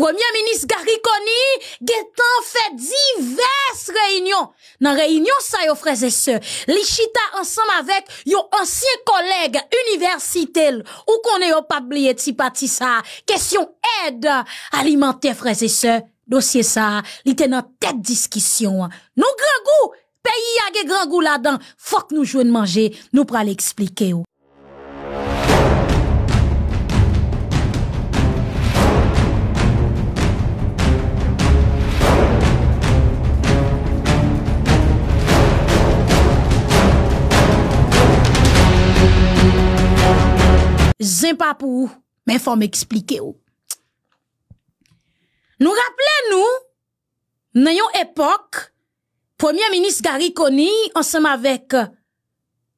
Premier-ministre Garikoni getan fè divers reynyon. Nan reynyon sa yo freze se, li chita ansanm avèk yo ansyen koleg universitel. Ou konè yo pabli et sipati sa, kesyon ed, alimentè freze se, dosye sa, li tenan tèd diskisyon. Nou grangou, peyi yage grangou la dan, fòk nou jwen manje, nou pral explike yo. zin pour pou ou, mais faut m'expliquer ou. Nous nous nous époque, yon époque, Premier Ministre Gary Coney, ensemble avec euh,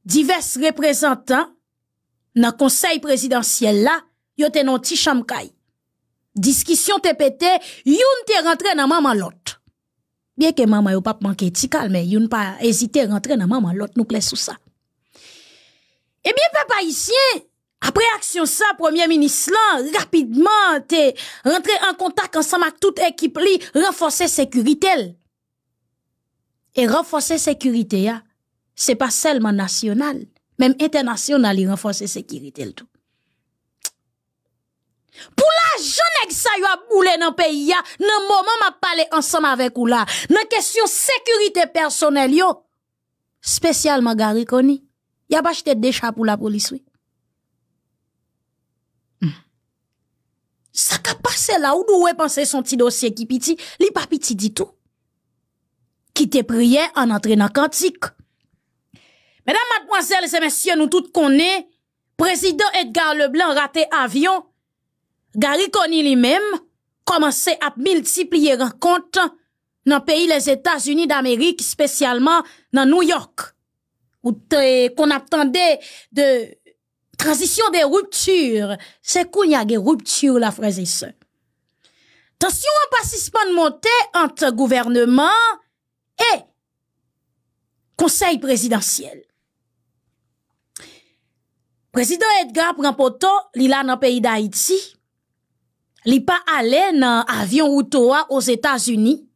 divers représentants, dans conseil présidentiel là, y te non ti Discussion, Discussion te pété, youn te rentré dans maman l'autre. Bien que maman yo pas manqué ti calme, youn pas à rentrer dans maman l'autre. Nous plaît sous ça. Eh bien, papa ici, Apre aksyon sa, premier minis lan, rapidman te rentre an kontak ansan mak tout ekip li, renfonse sekuritel. E renfonse sekuritel ya, se pa selman nasyonal, menm etenasyon al li renfonse sekuritel tou. Pou la jonek sa yo a boule nan peyi ya, nan mouman ma pale ansan ma vek ou la, nan kesyon sekurite personel yo, spesyal magare koni, ya bache te dechap ou la polis wey. sa ka pase la ou nou we panse son ti dosye ki piti, li pa piti di tou. Ki te priye an antre nan kantik. Medan madmoazel, se mensyon nou tout konen, prezident Edgar Leblanc rate avyon, gari koni li menm, komanse ap miltip liye renkontan nan peyi les Etats-Unis d'Amerik, spesyalman nan New York, ou kon ap tende de... transition des ruptures, c'est qu'il y a des ruptures, la et Tension en passissement montée montée entre gouvernement et conseil présidentiel. Président Edgar est li la dans pays pays Il li pas allé dans dans ou toi aux états unis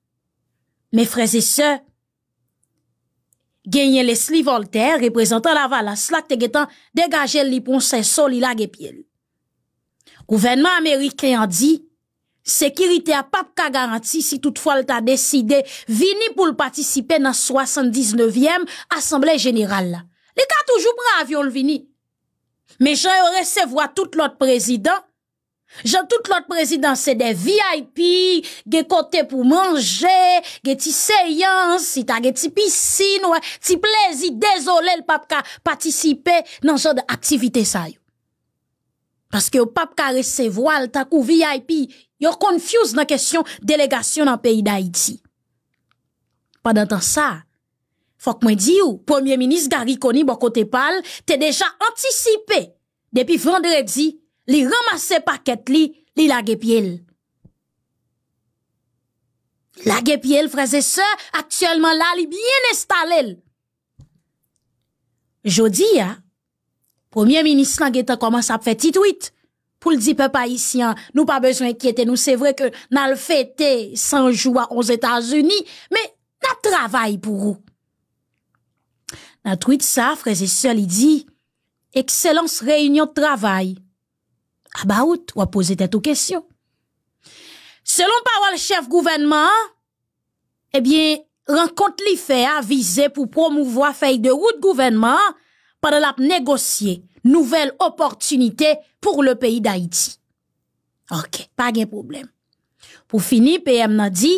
frères et genyen Leslie Voltaire, reprezentant la vala slak te getan degajel li pon sen sol li la gepyel. Gouvenman Amerikè an di, sekirite a pap ka garanti si toutfwa lta deside vini pou l patisipe nan 79e Assemblè General la. Li ka toujou pra avyon l vini. Me jè yore se vwa tout lot prezidant, Je tout l'ot prezident se de VIP, ge kote pou manje, ge ti seyans, si ta ge ti pisine, ti plezi, dezolé l'pap ka patisipe nan jò de aktivite sa yo. Paske yo pap ka rese voal tak ou VIP, yo konfuse nan kesyon delegasyon nan peyi da Haiti. Padantan sa, fok mwen di yo, Premier Minist Garikoni bako te pal, te deja antisipe depi vendredi. li ramase paket li, li lage pie l. Lage pie l, freze se, aktyolman la, li bien estal el. Jodi, poumyen minisman getan koman sa pfeti tweet, pou l di pe pa isi an, nou pa bezwen kieten nou, se vre ke nan l fete, sanjou a 11 Etasuni, me nan travay pou rou. Nan tweet sa, freze se, li di, ekselans reynyon travay, Abaout, wap pose tete ou kesyon. Selon parwal chef gouvenman, ebyen, renkont li fe avize pou promouvo fey de wout gouvenman padal ap negosye nouvel oportunite pou le peyi da Iti. Ok, pa gen problem. Pou fini, PM nan di...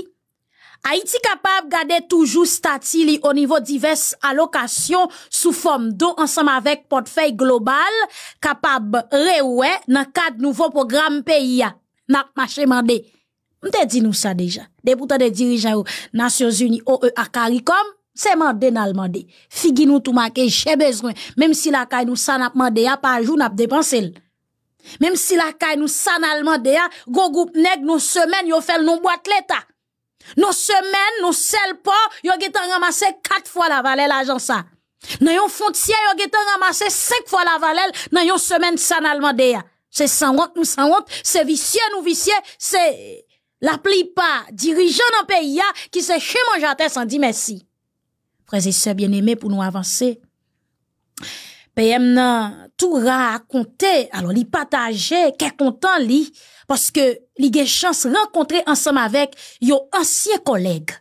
Ha iti kapab gade toujou statili o nivou divers alokasyon sou fom do ansam avek potfey global, kapab rewe nan kad nouvo program peyi ya. Nak mache mande. Mte di nou sa deja. De bouta de dirijan ou, Nasyon Zuni ou e akari kom, se mande nan mande. Figi nou tou maken, jè bezwen. Mem si la kay nou san ap mande ya pa a jou nap depanse l. Mem si la kay nou san al mande ya, go goup neg nou semen yo fel nou boat leta. Nos semaines, nos sel pas, yo getan ramassé quatre fois la valeur l'agence. ça. Nan yon foncier, yo getan ramassé cinq fois la valeur dans yon semaine ça n'allemande C'est sans honte, nous sans honte, c'est vicieux, nous vicieux, c'est la plupart dirigeants dans pays qui se chez mon jardin sans dire merci. Frères et sœurs bien-aimés pour nous avancer. PM nan tout raconté, alors li partager, qu'est content li Paske li gen chans renkontre ansam avek yo ansyen koleg.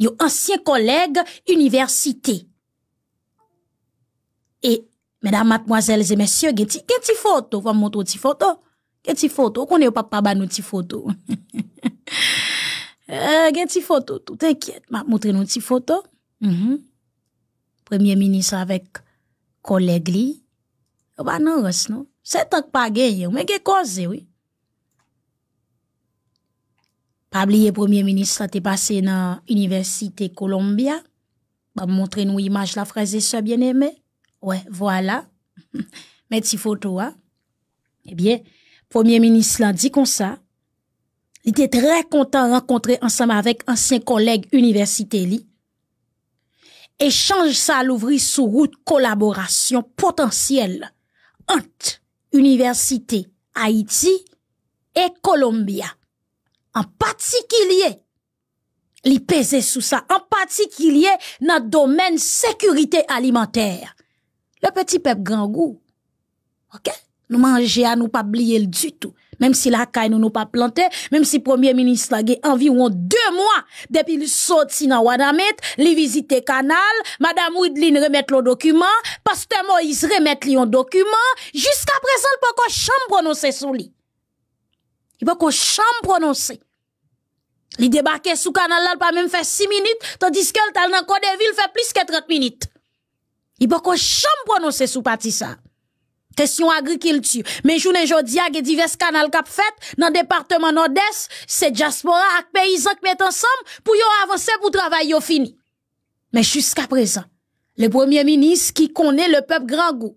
Yo ansyen koleg universite. E, mèdam matmoazèl zè mèsyè, gen ti foto. Vam moutou ti foto. Gen ti foto. Konè yo papaba nou ti foto. Eh, gen ti foto. Tout enkyet. Moutre nou ti foto. Mm-hmm. Premier ministre avek koleg li. O ba nan ròs nou. Se tak pa geye, ou men ge koze, ou. Pabliye Premier Ministre te pase nan Universite Kolombia, ba montre nou imaj la fraze se bieneme. Ouè, voilà. Meti foto, ouè. Ebyen, eh Premier Ministre lan di kon sa. Li te tre kontan renkontre ansam avek ansen koleg Universite li. E chanj sa louvri sou route kolaborasyon potansyel. Ante. Université Haïti et Columbia. En particulier, li peze sou sa, en particulier, nan domène sécurité alimentaire. Le petit pep gangou, nou manje a nou pa bliye l'dutou. Même si la caille nous nous pas planté, même si premier ministre a environ deux mois depuis le sorti dans Wadamet, il visiter canal, madame Woodlin remettre le document, pasteur Moïse remettre le document, jusqu'à présent, il pas qu'on chambre prononcer sur lui. Il pas qu'on chambre prononcer. Il débarquait sous canal là, pas même fait six minutes, tandis qu'elle dans le code de ville fait plus que 30 minutes. Il pas qu'on chambre prononcer sous parti ça question agriculture. Mais journée y a divers canaux cap fait dans département nord-est, c'est diaspora et paysans qui mettent ensemble pour y avancer pour travailler au fini. Mais jusqu'à présent, le premier ministre qui connaît le peuple grand goût,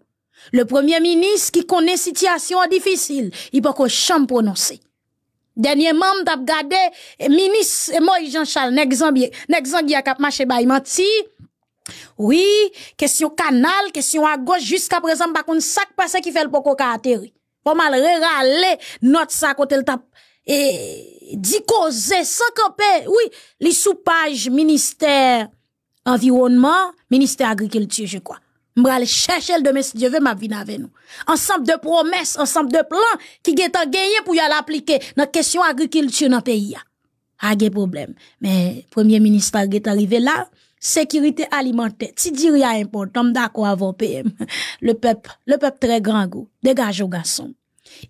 le premier ministre qui connaît situation difficile, il peut qu'on chambre prononcer. Dernièrement, membre regardé, ministre Moïse Jean-Charles Nexambia, Nexambia kap marché bay menti oui, question canal, question à gauche, jusqu'à présent, par contre, ça ce qui fait le poco atterri. Pas mal râler, notre ça côté le tap. Et, dit causer, sans oui, les soupages ministère environnement, ministère agriculture, je crois. M'bral chercher le demain si Dieu veut m'a avec nous. Ensemble de promesses, ensemble de plans qui sont gagné pour y aller appliquer dans la question agriculture dans le pays. A gè problème. Mais, premier ministre est arrivé là, sécurité alimentaire. tu dis rien important, d'accord avec PM. Le peuple, le peuple très grand goût. Dégage au garçons.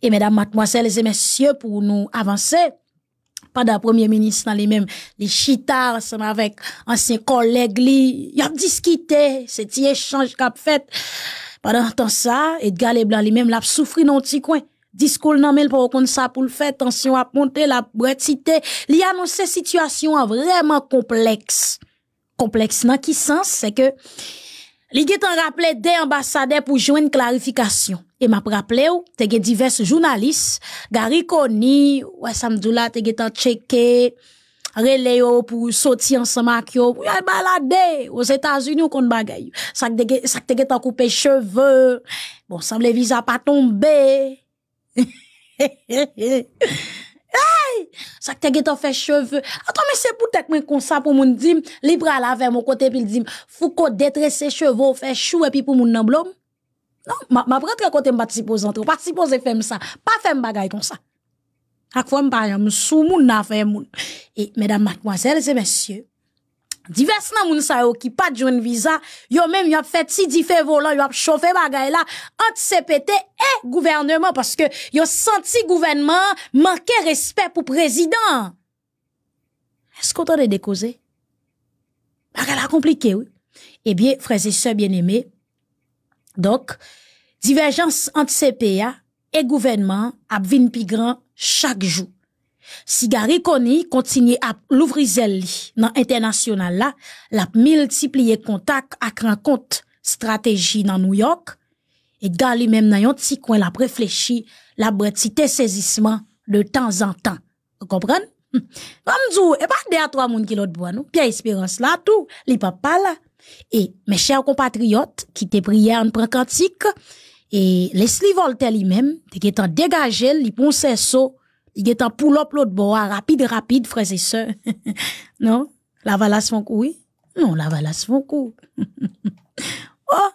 Et mesdames, mademoiselles et messieurs, pour nous avancer, pendant le premier ministre dans les mêmes, les chitards, ensemble avec anciens collègues, ils y discuté, c'est échange qu'a fait. Pendant temps ça, Edgar Leblanc les même l'a souffri dans un petit coin. Discours non mais pour qu'on ça pour le faire, tension à monter, la bretité. Li ces situation vraiment complexe complexe. Dans qui sens, c'est que, les gars t'en rappelé des ambassadeurs pour jouer une clarification. Et m'a rappelé, ou, eu divers journalistes, Gary Kony, Wassamdoula, t'es gué t'en checké, Réléo pour sortir ensemble avec qui pour balader aux États-Unis ou qu'on bagaille. Ça que t'es, ça que t'en coupé cheveux. Bon, semble visa pas tomber. Ça te t'as gâté fait cheveux. Attends, mais c'est peut-être moins comme ça pour mon dim. Libre à laver mon côté, puis le dim. Faut détresse ses cheveux, fait chou, et puis pour mon blom. Non, ma, prête à côté, pas si Pas ça. Pas faire bagaille comme ça. À quoi m'bat, y'a m'sou mon affaire, mon. Et, mesdames, mademoiselles et messieurs, Divers nan moun sa yo ki pa djoun viza, yo menm yo ap feti di fe volan, yo ap chofe bagay la ant CPT e gouvernement paske yo santi gouvernement manke respet pou prezident. Eskotan de dekoze? Bagay la komplike, ou. E eh bie, freze se bien eme, dok, diverjans ant CPT e gouvernement ap vin pi gran chak jou. Sigari connie continue à l'ouvrir dans international là, la multiplier contact à rencontre stratégie dans New York et lui même dans un petit coin la réfléchi la ses saisissement de temps en temps. Vous comprenez et pas des trois monde qui l'autre bois nous. Pierre Espérance là tout, li papa là. Et mes chers compatriotes qui te prier en prend cantique et Leslie Voltaire lui-même, qui est en dégagé, li ponce saut il est en pull-up l'autre bois, hein, rapide, rapide, frères et sœurs. non? La valasse font oui? Non, la valasse font coup. oh!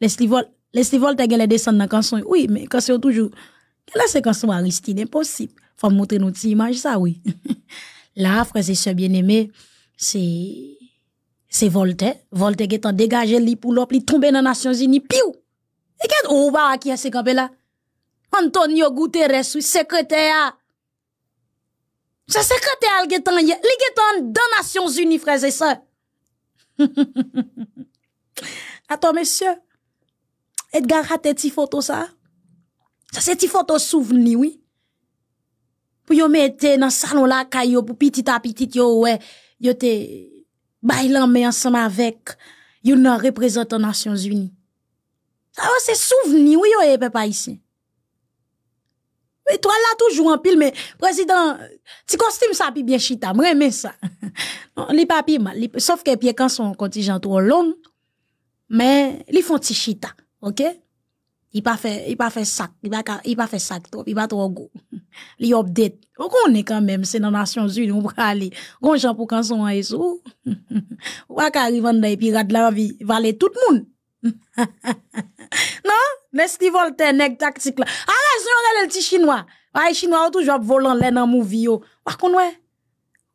les Vol, les Vol, t'as est descendre dans la chanson. Oui, mais quand c'est toujours, quelle c'est chanson, Aristide? Impossible. Faut montrer nos petites image, ça, oui. Là, frères et sœurs bien-aimés, c'est, c'est Voltaire. Voltaire qui est en dégagé, en pull-up, est tombé dans Nations Unies, piou! Et qu'est-ce qu'on va qui a ces campés là? Antonio Guterres, oui, secrétaire. C'est secrétaire, il est en les Nations Unies, frères et sœurs. Attends, monsieur. Edgar a tes photo ça? Ça, c'est une photo souvenir, oui. Pour yon mettre dans le salon là, caillou, pour petit à petit, yo, ouais, yo te, mais ensemble avec, yon représentant représentant Nations Unies. Ça, c'est souvenir, oui, yo, eh, papa, ici et Toi, là toujours en pile, mais président, tu costume ça, puis bien chita, moi mais ça. non, les papiers mal, sauf que pieds quand son contingent trop long, mais ils font petit chita, ok? Il pas fait, il pas fait sac, il pas, pas fait sac trop, il pas trop go. Li update. On connaît quand même, c'est dans Nations Unies, on va aller. gens pour quand son en ou Ou pas arriver dans les pirates la vie, valer tout le monde. non? Nesli Voltaire nèg tactique là. Arrête sur le petit chinois. Ay chinois toujours volant là dans movie yo. Par contre ouais.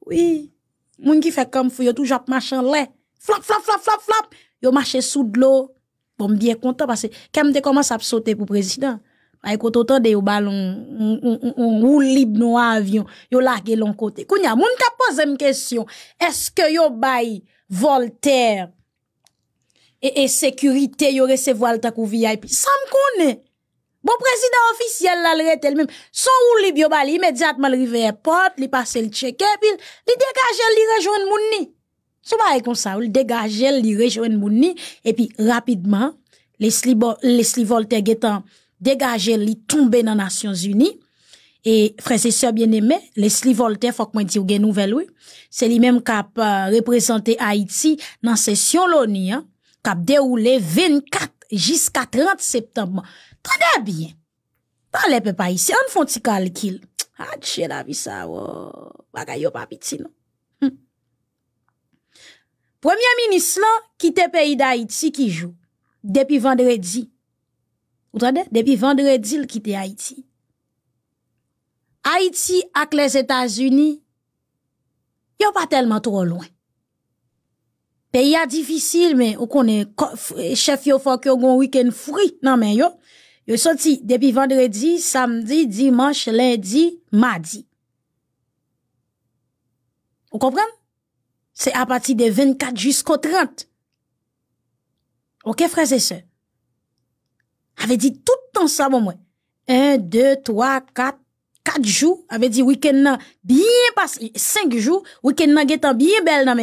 Oui. Moun qui fait comme fou yo toujours marchant là. Flap flap flap flap flap. Yo marché sous de l'eau. Bon bien content parce que quand te commence à sauter pour président. Ay koto autant de ballon on roule libre dans avion. Yo largué l'on côté. Kounya moun ka pose une question. Est-ce que yo bail Voltaire et, et sécurité yo recevoir le qui VIP. Ça me connaît. Bon président officiel là, le elle-même. Son ou li bio bali, immédiatement le river porte, li passe le check puis li dégage li rejoindre mouni. Sou comme ça, li dégage li rejoindre mouni, et puis rapidement, Leslie, Leslie Voltaire getan dégage li tombe dans Nations Unies. Et frères et sœurs bien-aimés, Leslie Voltaire, faut que moi dise une nouvelle, oui. C'est lui-même qui a euh, représenté Haïti dans session l'ONU, hein. kap de oule 24 jiska 30 septembre. Tanda bien. Tanle pe pa isi, an fon ti kalkil. A tche la vi sa wou. Oh. Baka yo pa biti nou. Premier ministre lan, kite peyi da Haiti ki jou. Depi vendredi. O tanda? Depi vendredi l kite Haiti. Haiti ak les Etats-Unis, yo pa telman tro lwen. y a difficile, mais vous konen, eh, chef yo faut que un week-end fri nan men yo, yo sorti depuis vendredi, samedi, dimanche, lundi, mardi. Vous comprenez? C'est à partir de 24 jusqu'au 30. Ok, frère, c'est avez dit tout le temps ça bon moi. 1, 2, 3, 4, 4 jours. avait dit week-end bien passé, 5 jours, week-end bien getan bel dans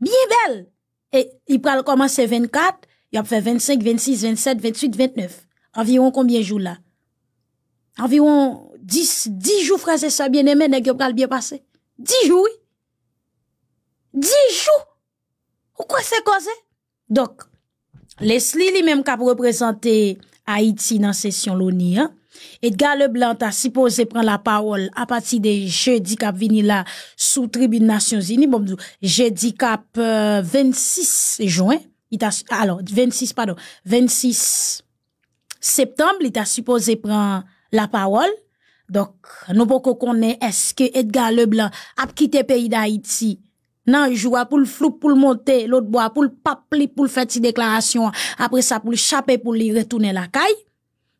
Bien bel! E, i pral koman se 24, yo ap fe 25, 26, 27, 28, 29. Environ konbien jou la? Environ 10, 10 jou fraze sa bien emene ek yo pral bien pase. 10 jou, oui! 10 jou! Ou kwa se kaze? Dok, Leslie li menm ka preprezante Haiti nan Session Loni, hein, Edgar Leblanc a supposé prendre la parole à partir de jeudi cap vini là sous tribune Nations Unies. Bon, jeudi cap 26 euh, juin, il ah, alors 26 pardon, 26 septembre, il a supposé prendre la parole. Donc, nous pouvons connaître est-ce que Edgar Leblanc a quitté pays d'Haïti non joua pour le flou pour le monter l'autre bois pour le papli pour le faire déclaration après ça pour le chaper pour lui retourner la caille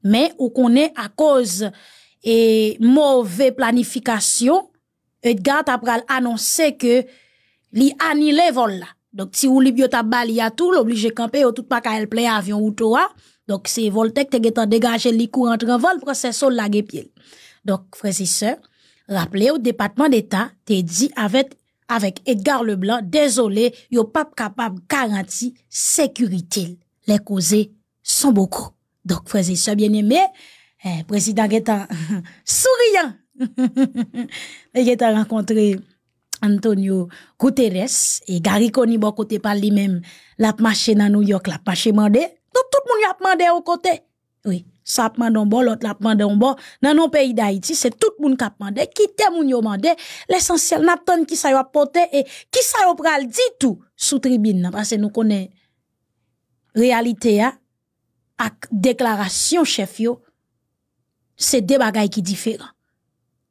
mais ou connaît à cause de mauvaise planification Edgar t'a pral annoncé que li annule vol donc si ou libio t'a bali à tout l'obligé camper tout pas aller plein avion ou toi hein. donc c'est Voltec te gétant dégager li courant en vol sol la pied donc frères et sœurs rappelez au département d'état t'es dit avec Edgar Leblanc désolé yo pas capable garantir sécurité les causés sont beaucoup donc, frère, et bien aimé. Eh, président Guetta, souriant, il rencontré Antonio Guterres et Gary Conny, côté par lui-même, l'a marché dans New York, l'a marché mandé. Donc, tout le monde a demandé au côté. Oui. ça ap au bon, l'autre la un bon. Dans nos pays d'Haïti, c'est tout le monde qui a demandé, qui te moun yo demandé l'essentiel n'attend qui ça a porté et qui ça yo pral dit tout sous tribune, parce que nous connaissons réalité, hein? ak deklarasyon chèf yo, se de bagay ki difèran.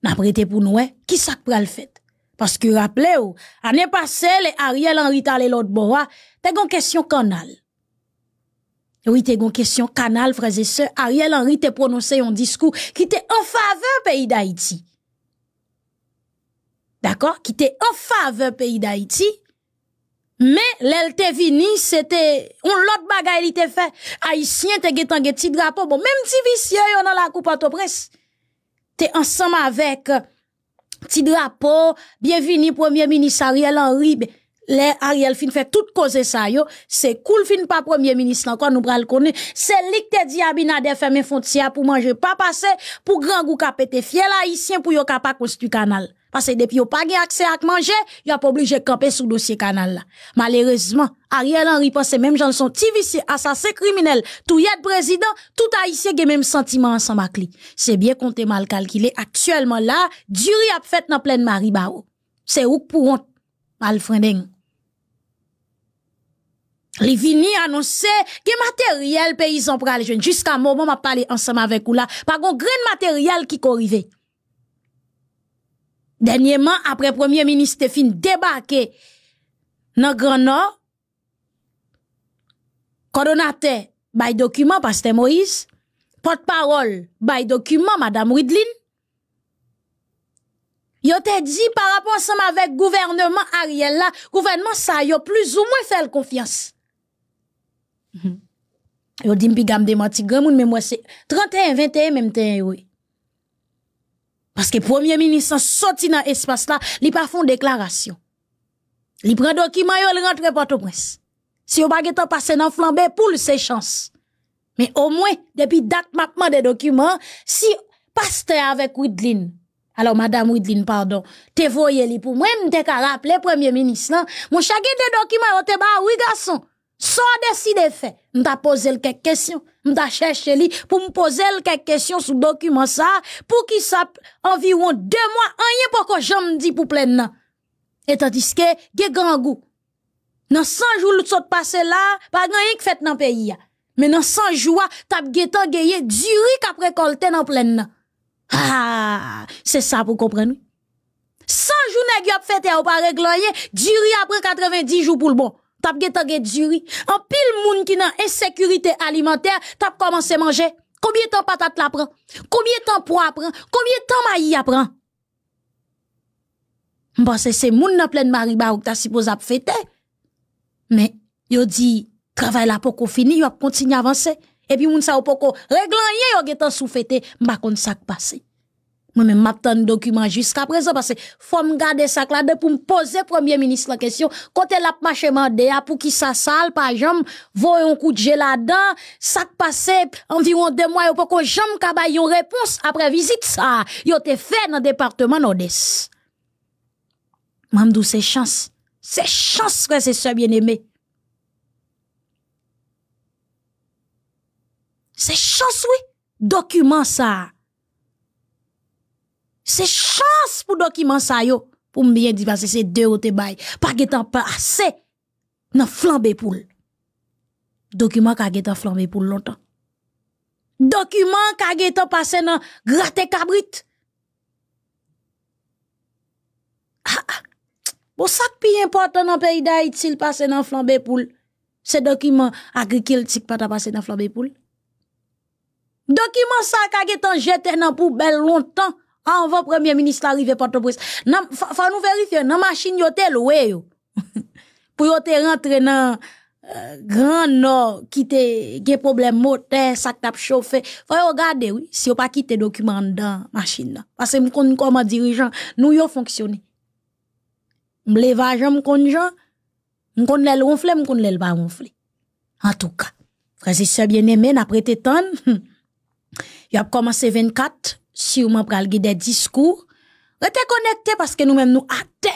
Na prete pou nouè, eh? ki sak pral fèt? Paske rappele ou, anè pa sè, le Ariel Henry talè lòt bowa, ah, te gon kèsyon kanal. Ou te gon kèsyon kanal, fraze se, Ariel Henry te prononse yon diskou, ki te anfa avè peyi d'Haïti. D'akon? Ki te anfa avè peyi d'Haïti. Mais l'elte vini, c'était un autre bagaille qui était fait. Haïtien, t'es guetant petit drapeau. Bon, même si vicieux, dans la coupe à presse. T'es ensemble avec euh, petit drapeau. Bienvenue, premier ministre Ariel Henry. Ben, L'Ariel Ariel fin fait tout cause ça, yo. C'est cool fin pas premier ministre encore, nous le connaît. C'est lui qui te dit Abinader fait mes pour manger pas passer, pour grand goût kapete fiel haïtien pour yo pas construire canal. Parce que depuis yon pas accès à manger, il a pas obligé de camper sous dossier canal Malheureusement, Ariel Henry pense même j'en son TVC, assassin criminel, tout est président, tout a ici les même sentiment ensemble avec lui. C'est bien compté mal calculé. Actuellement là, durée a fait dans pleine Marie Bao. C'est où pour honte, mal Rivini que matériel paysan pour jeune jusqu'à moment m'a parlé ensemble avec ou là, pas grand grain matériel qui corrivait Dènyèman apre premier mini Stéphane débake nan Grand Nord, kodonate bay dokumen Paste Moïse, pot parol bay dokumen Madame Rydlin, yo te di parapon seman vek gouvernement Ariel la, gouvernement sa yo plus ou mwen fèl konfians. Mhm. Yo dim pigam de mati gremoun mè mwese 31-21 mè mte wè. Parce que premier ministre sorti dans là, là pas font déclaration. Il prend pren document yo, il rentre au prince Si on dans le passer dans pou pour ses chance Mais au moins, depuis date maintenant des documents, si passez avec Widlin, alors madame Widlin, pardon, t'es voyé li pour moi, t'es rappelé rappeler premier ministre mon mon chage des documents, t'es bas oui garçon. Sans décider fait, m'ta poser quelques questions, m'ta cherché li pour me poser quelques questions sur document ça, pour qu'il ça environ deux mois, rien pour que me dise pour plein Et tandis que, ge grand goût. Dans 100 jours, l'autre saute passé là, pas grand qui fait dans le pays. Mais dans 100 jours, t'as y gayé du riz qu'a récolté dans plein Ah, c'est ça pour comprendre. 100 jours, nèg a pas régler, du riz après 90 jours pour le bon tap t'as tage En pile moun qui nan insécurité alimentaire, tap à manger. Combien de temps patate la prend? Combien de temps poids prend? Combien de temps maïs prend? Bon, c'est ces moun nan pleine mariba ou ta supposé fêter. Mais, yo dit, travail la poko fini, yo continue continué avancer. Et puis moun sa ou poko, réglant yé yo getan sou fêter, m'a kon sak passé. Moi-même, m'attends document jusqu'à présent parce que faut me garder ça là pour me poser premier ministre la question. Quand elle a marché mandéa pour qui ça sale, par jambe voyons un coup de gel là-dedans, ça passé environ deux mois, pour qu'on jambe cabaille une réponse après visite ça. a été fait dans le département Nord-Est. Mamdou, c'est chance. C'est chance que c'est ça bien aimé. C'est chance, oui. Document ça. Se chans pou dokiman sa yo, pou mbyen divase se deote bay, pa ge tan pase nan flanbe poul. Dokiman ka ge tan flanbe poul lontan. Dokiman ka ge tan pase nan gratte kabrit. Bo sak pi importan nan peyida itil pase nan flanbe poul, se dokiman agrikel tik pa ta pase nan flanbe poul. Dokiman sa ka ge tan jete nan pou bel lontan, « Ah, on va premier ministre arriver Port-au-Prince. Faut nous vérifier, nan machine yo te loué yo. Pour yo te rentrer dans le euh, Grand Nord, qui te, des problèmes moteur, sac tap chauffé. Faut regarder, oui, si yo pas quitter document dans machine Parce que nous, comment dirigeant, nous yo fonctionner. M'leva jam m'kon jan, m'kon l'el ronfle, m'kon l'el pas En tout cas, frère, si bien aimé, n'a prêté tant. Il a commencé 24, sûrement pral des discours. Restez connecté parce que nous-mêmes nous acte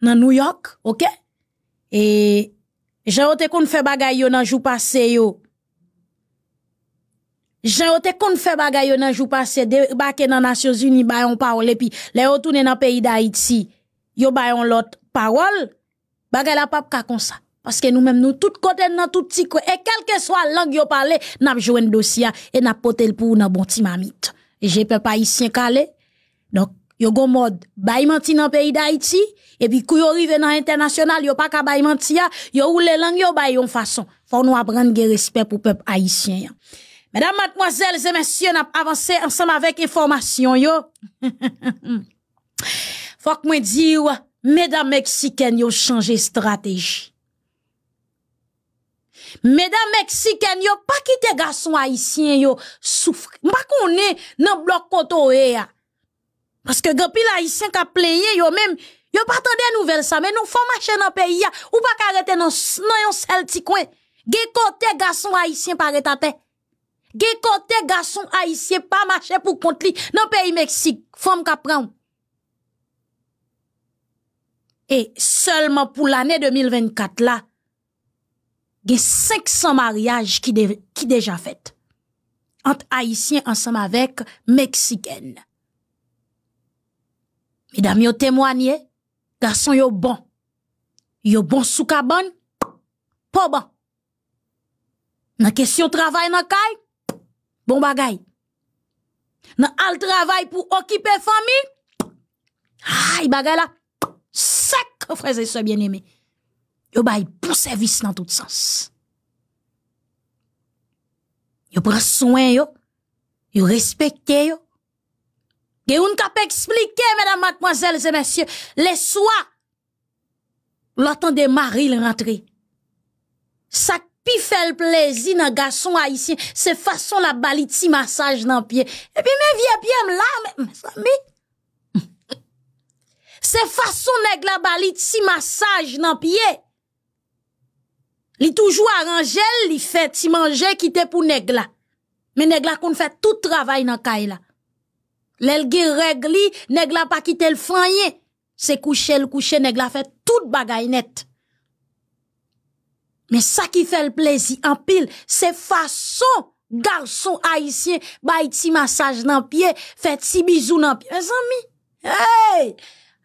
dans New York, OK Et j'ai ote qu'on fait bagay yo nan jou passé yo. J'ai ote qu'on fait bagay yo nan jou passé débarqué dans Nations Unies ba yon parole puis les retourner dans pays d'Haïti, yo ba yon lot parole. Bagay la pap ka kon ça. Parce que nous-mêmes, nous, tout côté, dans tout petit, et quel que soit langue, yo parle, n'a avons joué un dossier, et n'a pas pour nan bon timamite j'ai peuple haïtien calé. Donc, yo go mode bay menti dans pays d'Haïti et puis kou yo rive dans international, yo pas ka bay menti ya, yo ou les langues yo bay yon façon. Faut nous apprendre le respect pour peuple haïtien. Mesdames, mademoiselles et messieurs, n'a avancé ensemble avec information yo. Faut que moi dire mesdames mexicaines yo changer stratégie. Medan Meksiken yo pa kite gason haisyen yo soufri. Mpa konen nan blok koto we ya. Paske genpil haisyen ka pleye yo menm. Yo pato de nouvel sa. Men nou fòm mache nan peyi ya. Ou pa karete nan yon sel ti kwen. Ge kote gason haisyen pa re tate. Ge kote gason haisyen pa mache pou kontli nan peyi Meksik. Fòm ka pran. E, selman pou l'anè 2024 la. Il y a 500 mariages qui qui déjà faites entre haïtiens ensemble avec mexicaines mesdames yo témoigné garçon yo bon yo bons sous pas bon dans question travail dans kay bon bagay. dans al travail pour occuper la famille ay bagay là sac frères et bien-aimés yo bay pou servis nan tout sens. Yo pre soen yo, yo respekte yo, ge ou n ka pe eksplike, mèdam, matmozèl, zè, mèsyè, lè soa, lò tan de mari lè rentre, sak pi fè l plèzi nan gason haïsien, se fason la bali ti masaj nan piye, epi mè vie pèm la, se fason neg la bali ti masaj nan piye, Li toujou aranjel, li fet ti manje, kite pou negla. Men negla kon fè tout travay nan kay la. Lèl ge regli, negla pa kite l'fanyen. Se kouche l'kouche, negla fè tout bagay net. Men sa ki fè l'plezi, anpil, se fason, garso aisyen, bay ti masaj nan pie, fet ti bizou nan pie. Mè zanmi, hey!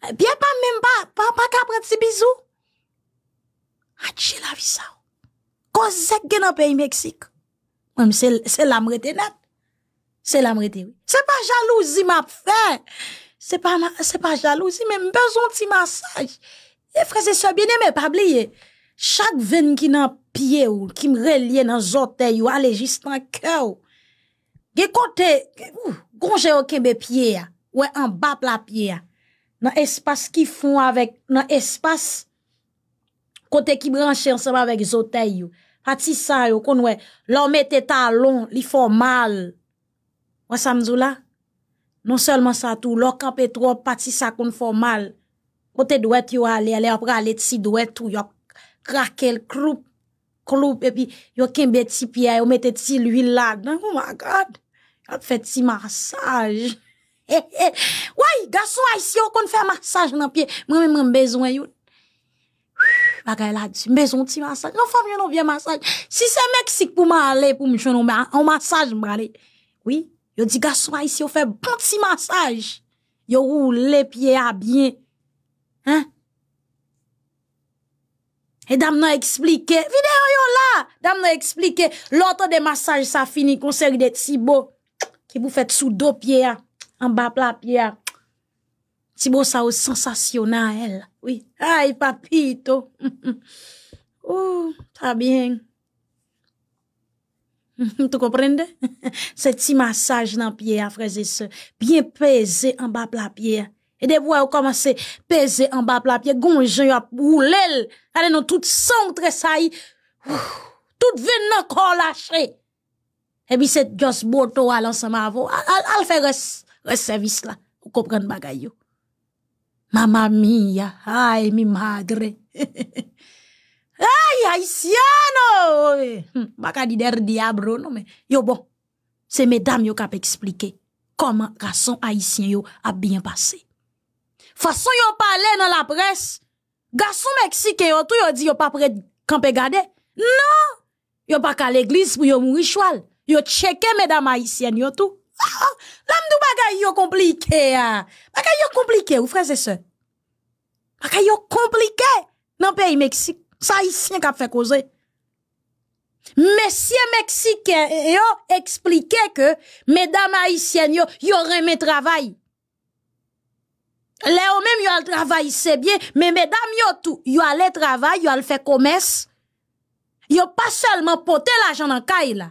Pye pa mèm pa, pa pa ka pre ti bizou? A tje la visaw. Ko zek gen an peyi Meksik? Mwem, se la mrete net. Se la mrete. Se pa jalouzi map fe. Se pa jalouzi, men mbezon ti masaj. E freze se bine, men pabliye. Chak ven ki nan pie ou, ki mre liye nan zotey ou, ale jist nan kè ou. Ge kote, konje oken be pie ya, we an bap la pie ya. Nan espase ki fon avèk, nan espase kote ki branche ansama avèk zotey ou. Pati sa yo kon wè, lò mè te talon, li fò mal. Wè sa mzou la? Non sèlman sa tou, lò kapè tou wè pati sa kon fò mal. Wè te dwè ti wè alè, alè apre alè ti dwè tou, yo krakèl, kloup, kloup, epi yo kembè ti piya, yo mè te ti lwil la. Oh my God! Fè ti masaj. E, e, wè, gasou a yisi yo kon fè masaj nan piya, mè mè mè mbezwen yot. Mbe zon ti masaj. Non fap jenon vye masaj. Si se Meksik pou mbe ale pou mbe jenon mbe ale. An masaj mbe ale. Oui. Yo di gaswa yisi yo fe banti masaj. Yo rou le piye a bien. Hein? E dam nan eksplike. Videyon yo la. Dam nan eksplike. Loto de masaj sa fini. Konseri de tsi bo. Ki vou fet sou do piye a. An bapla piye a. Si bon ça au sensationnel. Oui. Aïe, papito. Oh, ça bien. Tu comprends? C'est petit massage dans la pierre, frère et Bien pesé en bas de la pierre. Et des fois, on commence à peser en bas de la pierre. Gonjon, on a Elle Allez, non, tout sang tressaillé. Tout vient encore lâché. Et puis, c'est juste boto à l'ensemble. Elle fait le service là. Vous comprenez le bagaille. Mamma mia, ay mi madre. ay, haïtiano! Hm, bakadi di der non, mais yo bon. C'est mesdames yo kap expliquer comment garçon haïtien yo a bien passé. Façon yo parle dans la presse, garçon mexicain yo tout yo dit yo pas prêt camper garder. Non! Yo pas qu'à l'église pour yo mourir choual. Yo checké mesdames haïtiennes yo tout. Là, dou bagay yo compliqué hein. Bagay yo compliqué ou frères et sœurs. Bagay yo compliqué dans pays Mexique. Ça haïtien qui fait causer. Messieurs mexicains yo expliqué que mesdames haïtiennes yo yo remet travail. ou même yo al travail c'est bien, mais mesdames yo tout, yo le travail, yo al fait commerce. Yo pas seulement porté l'argent dans caille là.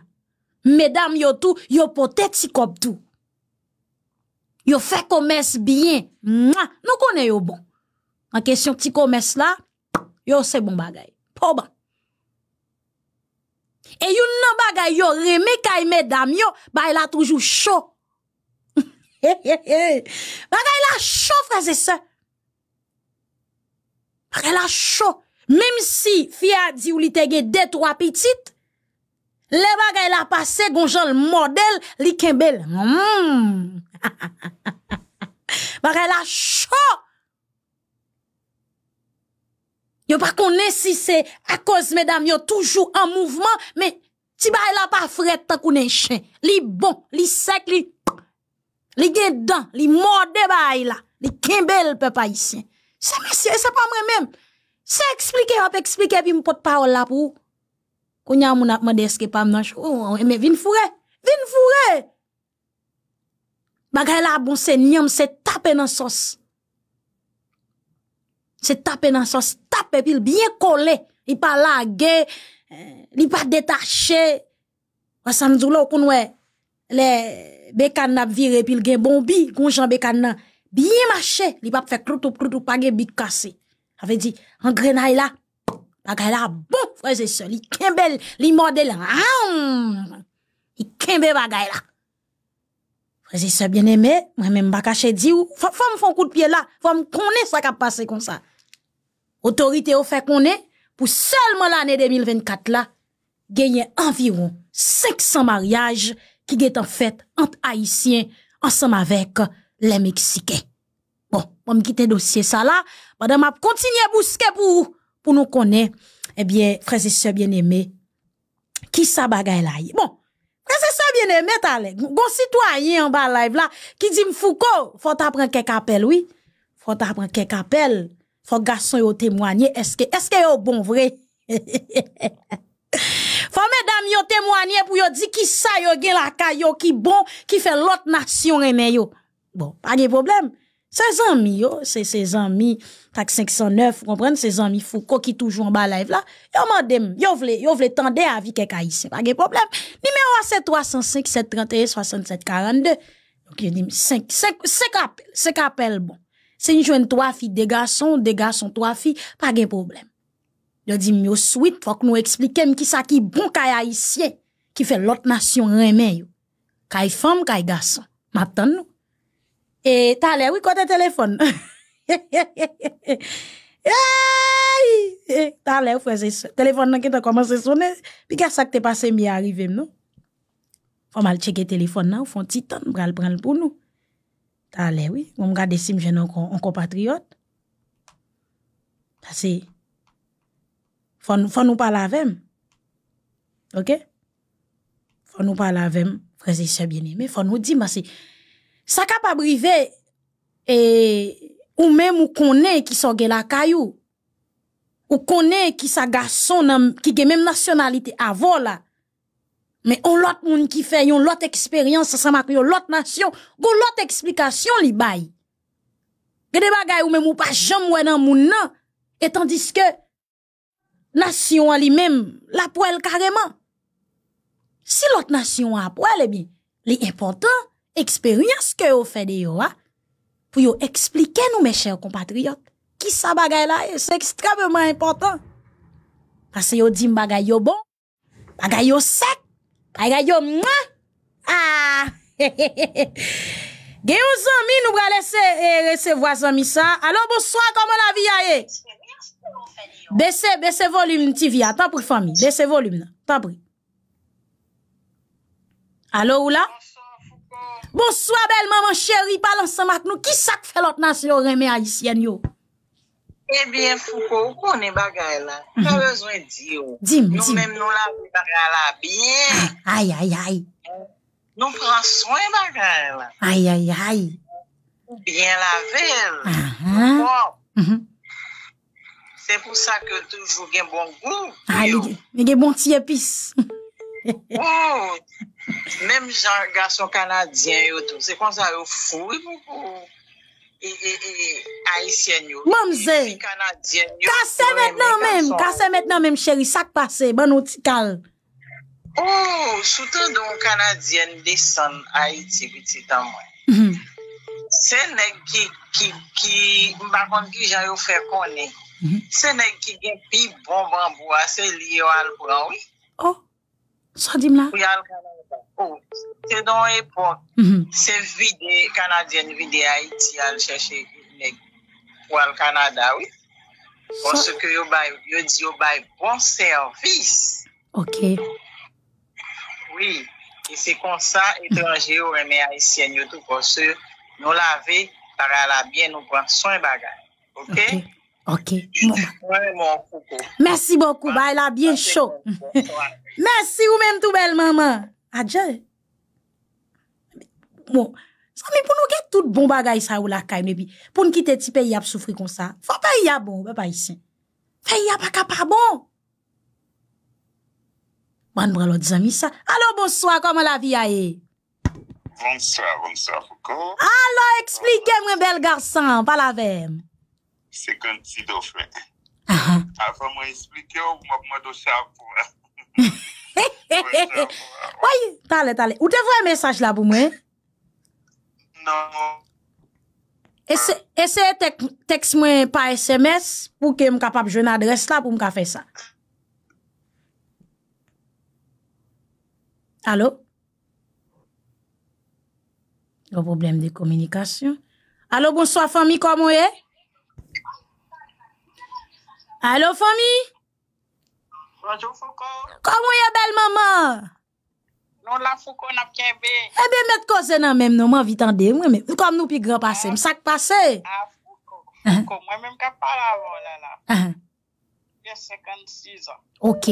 Medam yo tou, yo potè ti kop tou. Yo fè komès biyen. Nou konè yo bon. An kesyon ti komès la, yo se bon bagay. Poban. E yon nan bagay yo remè kay medam yo, ba el a toujou chou. Ba el a chou, frèze se. Ba el a chou. Mem si fè a di ou li tege de tro apitit, Le bagay la pase, gonjan l model, li kembel. Hmm. Bagay la chou! Yo pa konen si se, a koz, medam, yo toujou an mouvman, men, ti bagay la pa fred, ta konen chen. Li bon, li sek, li... Li gen dan, li model bagay la. Li kembel pe pa isen. Se monsi, se pa mwen menm. Se eksplike, wap eksplike, pi mpote parola pou ou. Kounya moun apman de eske pa mnanshe. Ou, anwe, men vin fure. Vin fure. Bagay la bon se nyam se tape nan sos. Se tape nan sos. Tape pil, bien kole. Li pa lage. Eh, li pa detache. Basan djoulo kounwe. Le, bekan nap vire pil gen bonbi. Gonjan bekan nan. Bien mache. Li pa fe kroutou, kroutou. Page bit kase. A ve di, an grenay la. A ve di, an grenay la. Bagay la, bon, fweze se, li kembel, li model, aoum, li kembel bagay la. Fweze se, bien eme, mwen men mbakache di ou, fwem fwen kou de pie la, fwem konen sa ka pase kon sa. Otorite ou fwe konen, pou selman l'anen 2024 la, genyen anviron 500 maryaj ki genyen an fwet ant aisyen ansam avek le Meksike. Bon, mwen mkite dosye sa la, mwen ap kontinye bouske pou ou. pour nous connaître, eh bien, frères et sœurs bien-aimés, qui ça bagaille là? Bon. Frères et sœurs bien-aimés, l'air. Bon citoyen en bas la live là, qui dit Foucault, faut t'apprendre quelques appel, oui. Faut t'apprendre quelques appel, Faut garçon au témoigner. Est-ce que, est-ce que au bon vrai? faut mesdames au témoigner pour dire qui ça yo gagne la caillou, qui bon, qui fait l'autre nation aimer yo. Bon, pas de problème ses amis, yo, amis 509, zanmi tak 509, comprenez, ses amis Fouko qui toujours en bas live là, yo mandem, yo vle, yo vle tende à vie qu'est haïtien, pa gen problème. Numéro, Numéro 305-731-6742, donc je dis 5, 5, 5 trois 5 deux bon. deux garçons, trois trois pas de garçons, des garçons, trois filles, pa gen problème. Yo dim yo faut que nous expliquions qui ça ki bon kaya haïtien, qui fait l'autre nation remède, yo. femme fam, garçon gason, E talè wè kote telefon. E, talè wè freze se. Telefon nan ki ta komanse sonè. Pi kè sa k te pase mi a arrivem nou. Fon mal cheke telefon nan. Fon titan mga al pran l pou nou. Talè wè. Mwen mga desim jenon kon compatriot. Pase. Fon nou palavem. Ok. Fon nou palavem. Freze se biene. Fon nou di masi. ça capable pas e, et ou même ou connaît qui sont la caillou ou connaît qui sa garçon qui gen même nationalité avant là mais on l'autre monde qui fait ont l'autre expérience ensemble avec l'autre nation go l'autre explication li bail des bagages ou même ou pas jamais ouais dans monde non et tandis que nation elle même la poêle carrément si l'autre nation a poêle eh e bien important Eksperyans ke yo fè de yo, ha? Pou yo eksplike nou me chè ou kompatriot. Ki sa bagay la e? Se ekstremement important. Pase yo di m bagay yo bon. Bagay yo sek. Bagay yo mwa. Ha! Gè yo zon mi nou bralese rese vwa zon mi sa. Alo, bouswa, koman la vi ya e? Bese, bese volum ti vi ya. Ta prifan mi. Bese volum na. Ta prifan. Alo, ou la? Alo, ou la? Bon, swa bel, maman chéri, balansan mak nou. Ki sak felot nan se yo reme ayisyen yo? Ebyen, Fouko, ou konen bagay la? Tanezwen di yo. Dime, dime. Nou menm nou lavi bagay la, byen. Ay, ay, ay. Nou pran swen bagay la. Ay, ay, ay. Ou byen lavel. An, an. Ou pop. Se pou sa ke toujou gen bon gout yo. Ay, gen bon tiye pis. Ou, oh. ou, ou. Mem jan gason kanadyen yo tou, se kon sa yo fwoui mouk ou e, e, e, aisyen yo. Mamze, kase metnan mem, kase metnan mem, cheri, sak pase, ban ou ti kal. Ou, oh, choutan don kanadyen desan a iti biti tan mwen. Mhm. Se nek ki, ki, ki, mbakon ki jan yo fe konen. Mhm. Se nek ki gen pi bon, bon, bo, ase li yo al kwa, oui? Oh, ou, sa di mla? Ou, al kanadyen. Se don e pou Se vide Kanadyen vide a iti al chèche Po al Kanada Pou se yo bay Yo di yo bay bon servis Ok Oui E se konsa etanje yo reme a iti An yotou pou se nou lave Para la bien nou brans son bagay Ok Ok Mèsi boku bay la bien chou Mèsi ou men tout bel maman Adje. Bon. Sa mi pou nou gen tout bon bagay sa ou la kay me pi. Poun ki te ti pe y ap soufri kon sa. Fa bon, pe y ap bon, be pa y sin. Fe y ap akapa bon. Ban bralot zami sa. Alo, bon soya, koman la vi a ye? Bon soya, bon soya, foko. Alo, explike mwen bel garsan, palavem. Se kon ti do fwe. Aha. Afan mwen explike ou mwen do sa pou. Haha. Oye, talè, talè, ou te vwè mensaj la pou mwen? Nan. Eseye teks mwen pa SMS pou ke m kapap jwen adres la pou m ka fè sa. Alo? O problem de komunikasyon. Alo, bonsoy, fami, kwa mwen? Alo, fami? Konjou Fouko Kwa mwen ya dal mama? Non la Fouko napken be Ebe met kozen nan menm nou man vitande Mwen men, mwen kom nou pi grapase, mwen sakpase A Fouko, Fouko, mwen menm kapal avon la la An Mwen 56 an Ok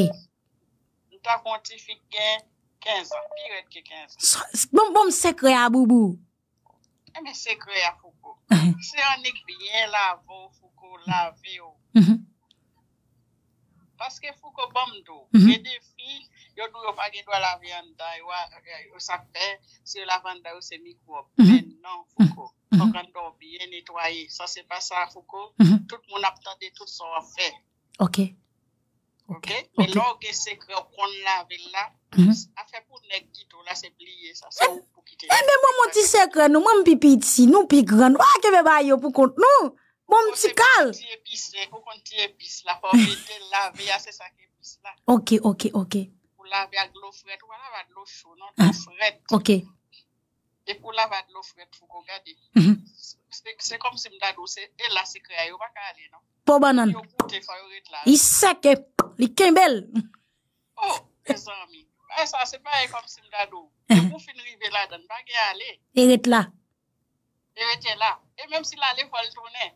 Mwen ta kontifik gen 15 an, pi wet ke 15 an Mwen mwen sekre a Boubou Mwen sekre a Fouko Se anik biye la avon Fouko la vi yo An Paske foko bom do, mwen mhm. defi, yon do yo fage do la vanda, yo sape, se la vanda yo se mikwop. Mwen mhm. nan foko, mhm. fokan do bie netwaye, sa se pasa foko, tout moun ap tante tout sa wafè. Ok. Ok, men lò gen sekre, yon kon lave la, afe pou negi do la se bliye sa, sa ou pou kite. E eh, men mwen mwen ti sekre nou, mwen mpi piti, nou piti gran, wak e ve bayo pou kont nou. Bon petit cal. Eh, ah, ok, ok, ok. Pour laver avec l'eau fraîche, pour laver de l'eau chaude, non, l'eau ah, fraîche. Ok. Et pour laver avec l'eau fraîche, il faut regarder. Mhm. C'est comme si je me disais, et là, c'est créé, il n'y a pas aller, non? Pour banane. Il sait que les quimbelles. Oh, mes amis. Eh, ça, c'est pas comme si je me mhm. pour finir, il n'y a pas aller. Il est là. Il était là. Et même s'il allait, il faut le tourner.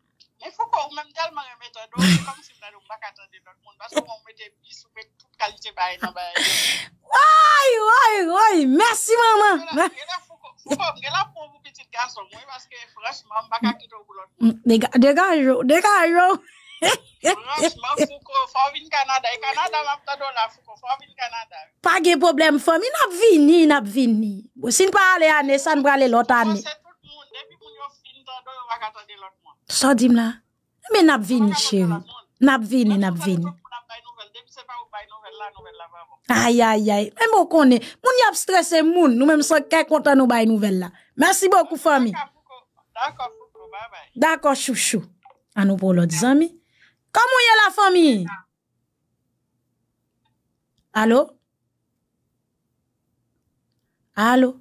Il faut qu'on même tellement remette un dos, comme si on pas attendre l'autre monde, parce qu'on mettait plus, on met toute qualité bail dans bail. Aïe, aïe, aïe, merci maman. Il faut qu'on vous petit garçon, parce que franchement, on ne pas quitter l'autre monde. Mm, dégage, dégage. Franchement, il faut venir Canada. Et Canada, je vais là, il faut venir Canada. Pas de problème, famille, n'a pas vini, n'a pas vini. Si on ne pas aller à Nessan, on pas aller l'autre année. C'est tout le monde, depuis qu'on Sodi mla Mbe nabvini che m Nabvini, nabvini Ayayay Mbou konen Moun yap strese moun Mbou mse kè kontan ou bayi nouvel la Mersi boku fami Dako fuko, dako fuko, babay Dako chou chou Anou pou lò di zami Kamou ye la fami Alo Alo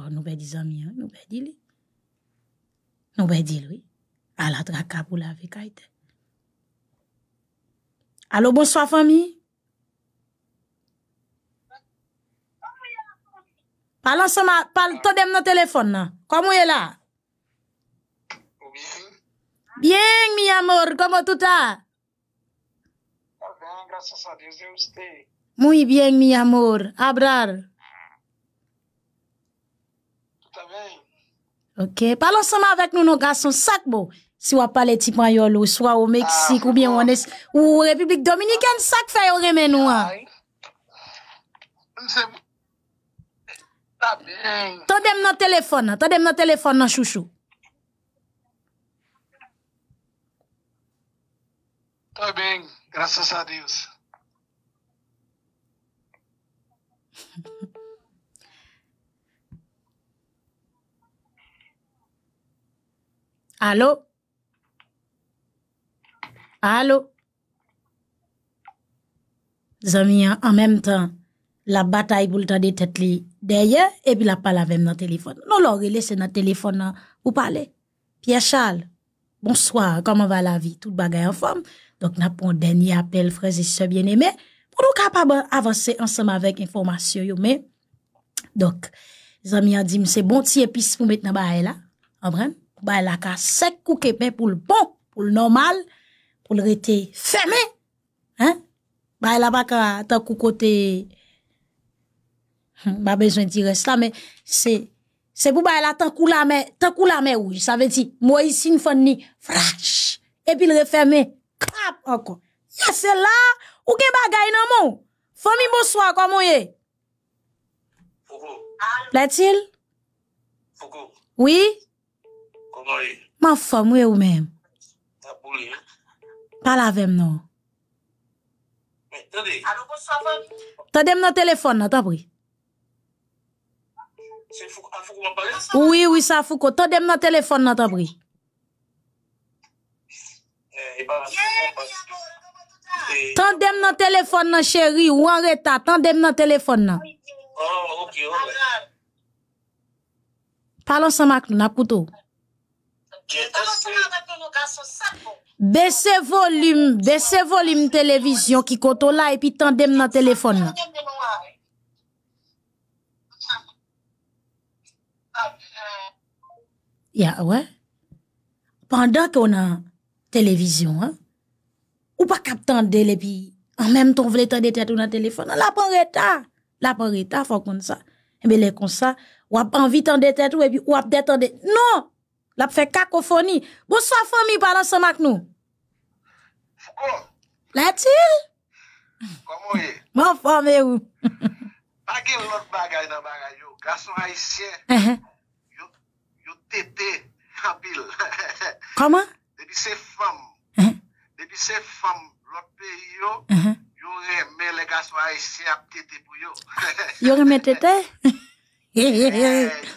Bon, noube di zan mi an, noube di li. Noube di li. Alat raka pou la vi kaite. Alo, bonswa fami? Kwa mou ye la? Palan sa ma, pal, to dem nan telefon nan. Kwa mou ye la? Mou bien. Bien mi amor, komo touta? Mou bien, grasa sa di, zi ouste. Mou bien mi amor, abrar. Ok, parlons ensemble avec nous, nos garçons, sac bon. Si on parle petit ou soit au Mexique, ah, ou bien on est, ou République Dominicaine, sac fait, on remet nous, hein. Tandem nan téléphone, hein. tandem nan téléphone, nan chouchou. Alo, alo, zamiyan, an menm tan, la batay boul tan de tet li deye, e pi la pal avem nan telefon. Non lor, ele se nan telefon nan, ou pale, piye chal, bonsoar, koman va la vi, tout bagay an fom, dok na pon denye apel freze se biene, me, pou nou kapaba avanse ansama vek informasyon yo, me. Dok, zamiyan di mse, bon ti epis pou met nan bae la, an brem? Baye la ka sek kou kepe pou l'bon Pou l'nomal Pou l'rete feme Baye la baka tan kou kote hmm, Ba bejwen dire sla Se pou baye la tan kou la me Tan kou la me ou Sa ve di mwoyi sinfoni E pi l'rete feme Yase la Ou ke bagay nan mou Fomi mboswa kwa mwoye Ple til Oui Man fò, mwe ou men. Pal avem nou. Tò dem nan telefon nan, tabri. Oui, oui, sa foukou. Tò dem nan telefon nan, tabri. Tò dem nan telefon nan, chéri. Ou an reta, tò dem nan telefon nan. Palon sa mak nou, napoutou. Bese volyme, bese volyme televizyon ki koto la e pi tande m nan telefona. Ya, wè. Pandan ki w nan televizyon, ou pa kap tande le pi, an mèm ton vle tande tè tou nan telefona, la pou reta. La pou reta, fò kon sa. Mbe le kon sa, wap anvi tande tè tou, e pi wap tè tande tè tou. Non! Lap fe kakou founi. Bouswa foun mi balan se mak nou? Fou kon? La etil? Kou moun e? Moun foun mè ou. Bakil lout bagay nan bagay yo. Gason a isye. Yo tete ha bil. Kou moun? Debi se foun. Debi se foun lout pe yo. Yo reme le gason a isye ap tete pou yo. Yo reme tete? He he he he.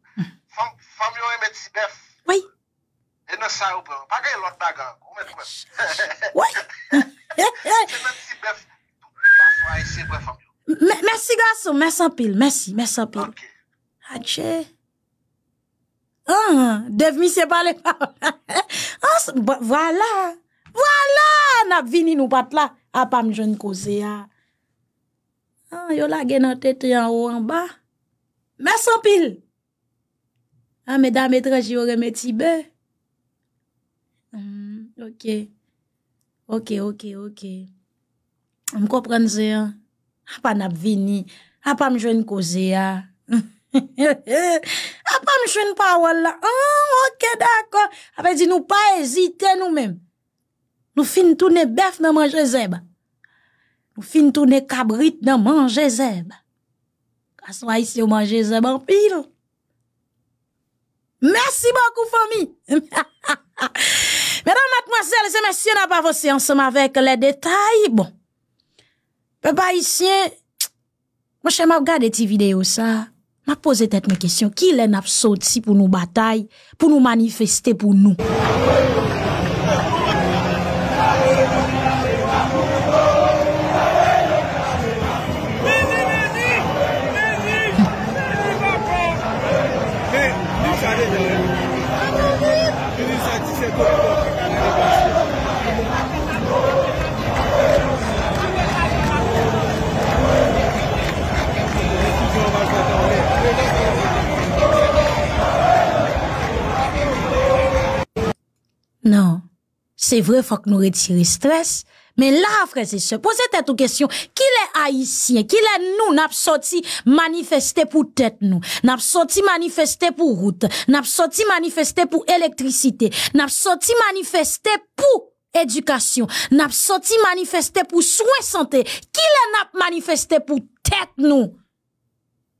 Fom yon yon met si bef. Oui. E nan sa yon pre. Paga yon lot bagan. Ou met kwen. Oui. E nan si bef. Mersi gwa sou. Mersi an pil. Mersi. Mersi an pil. Ok. Ache. Dev mi se pale. Voilà. Voilà. Na vini nou patla. A pam joun koze ya. Ah, yon la gen nan tete yon ou an ba. Mersi an pil. Mersi an pil. Ha, ah, me dam etre je ou reme ti be. Hmm, ok. Ok, ok, ok. M kopren ze, ha. Ah, ha pa nap vini. Ha ah, pa m jwen kouze ya. Ha pa m jwen pawol la. Hmm, ok, dako. Ha pe di nou pa ezite nou men. Nou fin toune bef nan manje zeb. Nou fin toune kabrit nan manje zeb. Aswa isi ou manje zeb anpilou. Merci beaucoup, famille. Mesdames, mademoiselles et messieurs, on pas avancé ensemble avec les détails. Bon. Papa ici, moi, je regarder tes vidéos, ça. M'a posé être mes questions. Qui est a sauté pour nous batailler, pour nous manifester pour nous? c'est vrai, faut que nous retirions stress. Mais là, frère, c'est se poser tête aux Qui est haïtien Qui est nous? N'a sorti manifester pour tête nous. N'a sorti manifester pour route. N'a sorti manifester pour électricité. N'a sorti manifester pour éducation. N'a sorti manifester pour soins santé. Qui est n'a manifester pour tête nous?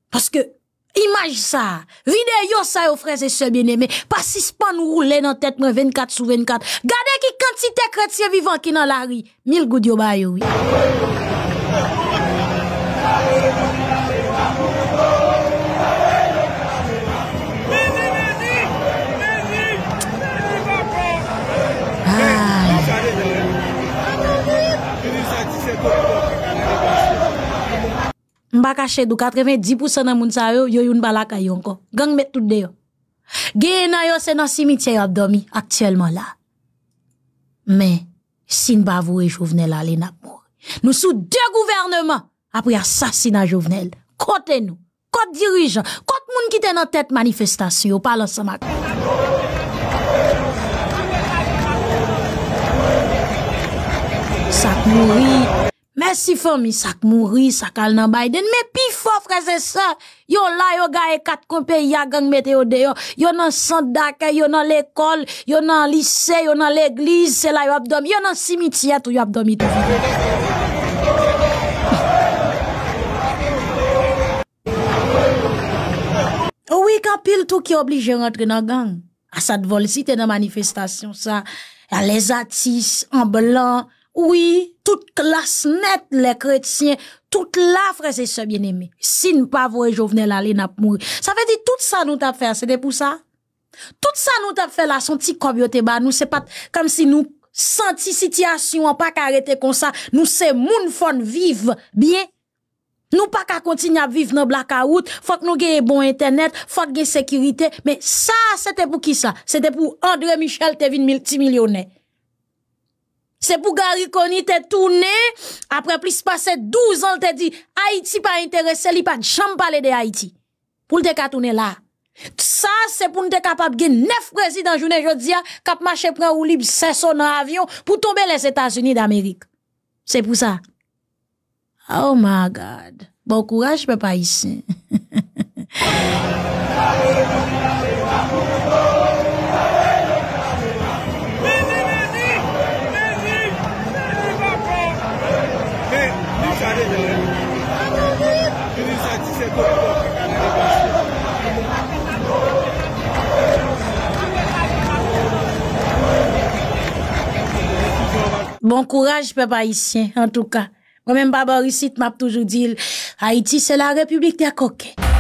Parce que ça sa, frères sa yo bien-aimés. pas nous roule dans tête tête 24 sur 24, Gardez qui quantité chrétien vivant qui dans la rue. Mille goud yo bayo. pa kache de 90% nan moun sa yo, yo yon balaka yon ko. Gang met tout de yo. Geye nan yo se nan cimetière yo abdomi, là la. Mais, sin bavou e jovenel ale nap mou. Nou sou deux gouvernements, après assassinat jovenel. Kote nou, kote dirigeant, kote moun ki te nan tête manifestation, palan sa mak. Sak Mersifon mi sak mouri, sak al nan Biden. Me pi fof reze sa. Yo la yo ga e kat kompe ya gang meteo deyon. Yo nan sandaka, yo nan lekol, yo nan lise, yo nan leglize. Se la yo abdomi, yo oh nan simitiyat ou yo abdomi. Ou we kapil tou ki oblige rentre nan gang. A sa dvol si te nan manifestasyon sa. A le zatis, an blan. Oui, tout la snet le kretien, tout la freze se bien aime. Si nou pa vwe jo vne lale nap mou. Sa ve di tout sa nou tap fe, se de pou sa? Tout sa nou tap fe la, son ti kobyo te ba. Nou se pat, kam si nou senti sityasyon, pa ka arete konsa. Nou se moun fon vive bien. Nou pa ka konti nab vive nou blaka out. Fok nou ge bon internet, fok ge sekirite. Me sa, se te pou ki sa? Se te pou Andre Michel Tevin, ti milyonè. Se pou gari koni te toune, apre plis pase 12 an te di, Haiti pa interese li pa jambale de Haiti pou lte ka toune la. Sa se pou lte kapap gen nef prezi dan jounen jodia kap mache pre ou libe seso nan avyon pou tobe les Etats-Unis d'Amerik. Se pou sa. Oh my God, bon kouraj pe pa yisi. Bon kouraj, pepa Issyen, en tout ka. Mwen men babo Issyen, te map toujou dil, Haïti, se la republik te akoke. Mwen men babo Issyen, te map toujou dil,